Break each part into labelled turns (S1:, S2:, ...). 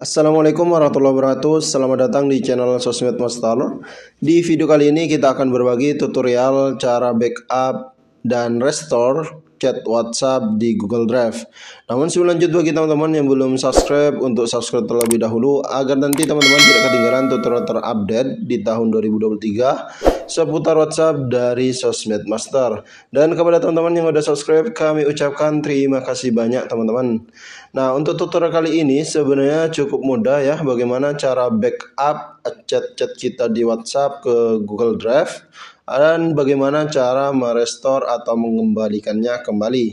S1: Assalamualaikum warahmatullahi wabarakatuh Selamat datang di channel sosmed Mas Talor Di video kali ini kita akan berbagi tutorial cara backup dan restore chat WhatsApp di Google Drive. Namun sebelum lanjut bagi teman-teman yang belum subscribe untuk subscribe terlebih dahulu agar nanti teman-teman tidak ketinggalan tutorial terupdate di tahun 2023 seputar WhatsApp dari Sosmed Master. Dan kepada teman-teman yang sudah subscribe kami ucapkan terima kasih banyak teman-teman. Nah, untuk tutorial kali ini sebenarnya cukup mudah ya bagaimana cara backup chat-chat kita di WhatsApp ke Google Drive dan bagaimana cara merestore atau mengembalikannya kembali.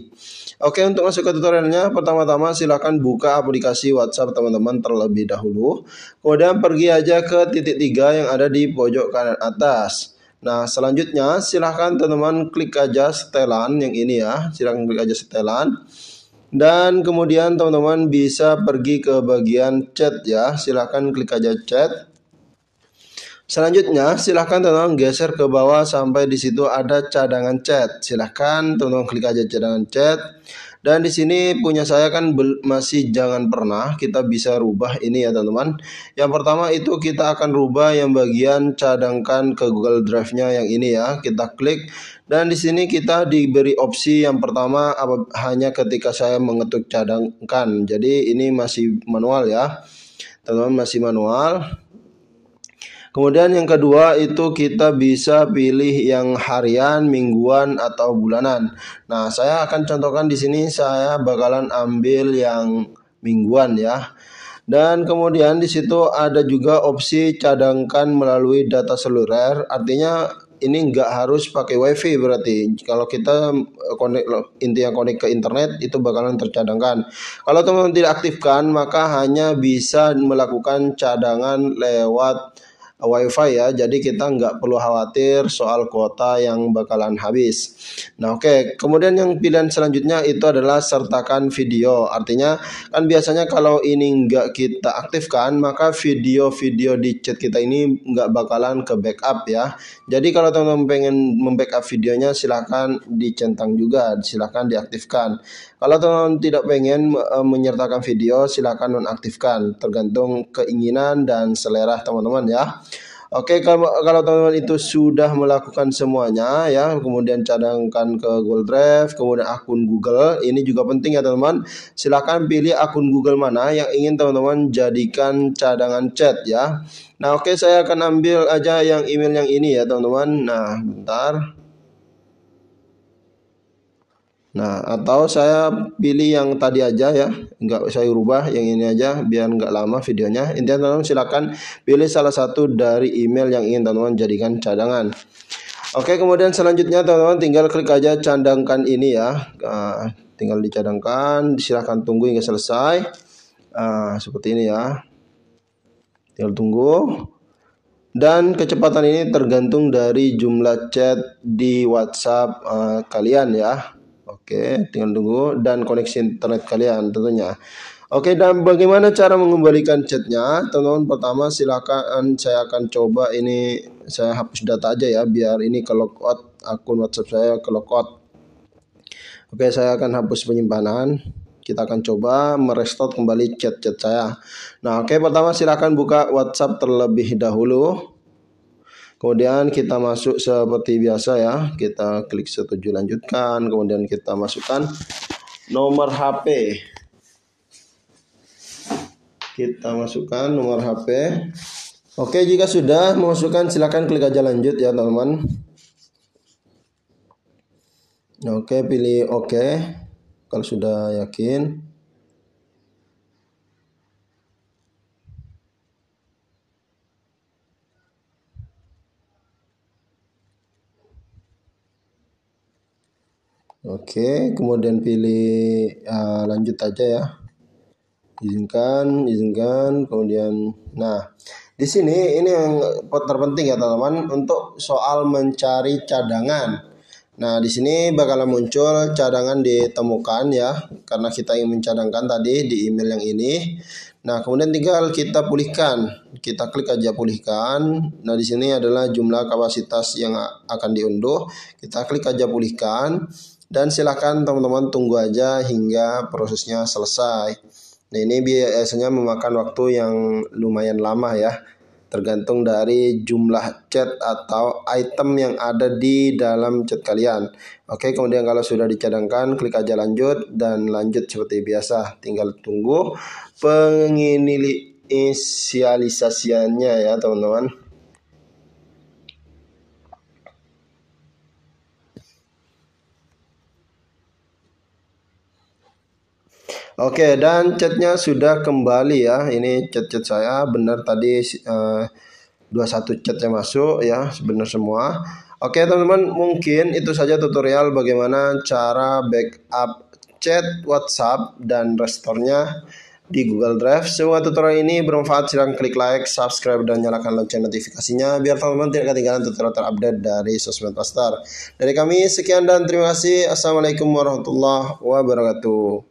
S1: Oke, untuk masuk ke tutorialnya, pertama-tama silahkan buka aplikasi WhatsApp teman-teman terlebih dahulu. Kemudian pergi aja ke titik tiga yang ada di pojok kanan atas. Nah, selanjutnya silahkan teman-teman klik aja setelan yang ini ya. Silahkan klik aja setelan. Dan kemudian teman-teman bisa pergi ke bagian chat ya. Silahkan klik aja chat. Selanjutnya, silahkan teman-teman geser ke bawah sampai di situ ada cadangan chat. Silahkan teman-teman klik aja cadangan chat. Dan di sini punya saya kan masih jangan pernah kita bisa rubah ini ya teman-teman. Yang pertama itu kita akan rubah yang bagian cadangkan ke Google Drive-nya yang ini ya. Kita klik dan di sini kita diberi opsi yang pertama apa, hanya ketika saya mengetuk cadangkan. Jadi ini masih manual ya. Teman-teman masih manual. Kemudian yang kedua itu kita bisa pilih yang harian, mingguan atau bulanan. Nah, saya akan contohkan di sini saya bakalan ambil yang mingguan ya. Dan kemudian di situ ada juga opsi cadangkan melalui data seluler. Artinya ini nggak harus pakai wifi berarti kalau kita eh, connect intinya connect ke internet itu bakalan tercadangkan kalau teman-teman tidak aktifkan maka hanya bisa melakukan cadangan lewat WiFi ya, jadi kita nggak perlu khawatir soal kuota yang bakalan habis. Nah oke, okay. kemudian yang pilihan selanjutnya itu adalah sertakan video. Artinya kan biasanya kalau ini nggak kita aktifkan, maka video-video di chat kita ini nggak bakalan ke backup ya. Jadi kalau teman-teman pengen membackup videonya, silahkan dicentang juga, silahkan diaktifkan. Kalau teman-teman tidak pengen e, menyertakan video, silahkan nonaktifkan tergantung keinginan dan selera teman-teman ya. Oke, kalau kalau teman-teman itu sudah melakukan semuanya ya, kemudian cadangkan ke Google Drive, kemudian akun Google. Ini juga penting ya, teman-teman. Silakan pilih akun Google mana yang ingin teman-teman jadikan cadangan chat ya. Nah, oke saya akan ambil aja yang email yang ini ya, teman-teman. Nah, bentar. Nah, atau saya pilih yang tadi aja ya, nggak saya rubah yang ini aja biar nggak lama videonya. Intinya teman-teman silakan pilih salah satu dari email yang ingin teman-teman jadikan cadangan. Oke, kemudian selanjutnya teman-teman tinggal klik aja cadangkan ini ya. Uh, tinggal dicadangkan, silahkan tunggu hingga selesai. Uh, seperti ini ya. Tinggal tunggu. Dan kecepatan ini tergantung dari jumlah chat di WhatsApp uh, kalian ya. Oke, tinggal tunggu dan koneksi internet kalian tentunya. Oke, dan bagaimana cara mengembalikan chatnya? Teman-teman, pertama silakan saya akan coba ini saya hapus data aja ya biar ini ke logout akun WhatsApp saya ke logout. Oke, saya akan hapus penyimpanan. Kita akan coba merestore kembali chat-chat saya. Nah, oke pertama silakan buka WhatsApp terlebih dahulu. Kemudian kita masuk seperti biasa ya, kita klik setuju lanjutkan, kemudian kita masukkan nomor HP. Kita masukkan nomor HP. Oke, jika sudah memasukkan silakan klik aja lanjut ya, teman-teman. Oke, pilih oke kalau sudah yakin. Oke, kemudian pilih uh, lanjut aja ya. Izinkan, izinkan, kemudian nah di sini ini yang terpenting ya teman-teman untuk soal mencari cadangan. Nah di sini bakalan muncul cadangan ditemukan ya karena kita ingin mencadangkan tadi di email yang ini. Nah kemudian tinggal kita pulihkan, kita klik aja pulihkan. Nah di sini adalah jumlah kapasitas yang akan diunduh. Kita klik aja pulihkan. Dan silahkan teman-teman tunggu aja hingga prosesnya selesai. Nah ini biasanya memakan waktu yang lumayan lama ya. Tergantung dari jumlah chat atau item yang ada di dalam chat kalian. Oke, kemudian kalau sudah dicadangkan, klik aja lanjut dan lanjut seperti biasa. Tinggal tunggu penginisialisasiannya ya teman-teman. Oke, dan chatnya sudah kembali ya. Ini chat-chat saya benar tadi eh, 21 chatnya masuk ya, benar semua. Oke, teman-teman, mungkin itu saja tutorial bagaimana cara backup chat WhatsApp dan restornya di Google Drive. Semoga tutorial ini bermanfaat. Silahkan klik like, subscribe, dan nyalakan lonceng notifikasinya biar teman-teman tidak ketinggalan tutorial terupdate dari sosmed Pastar. Dari kami, sekian dan terima kasih. Assalamualaikum warahmatullahi wabarakatuh.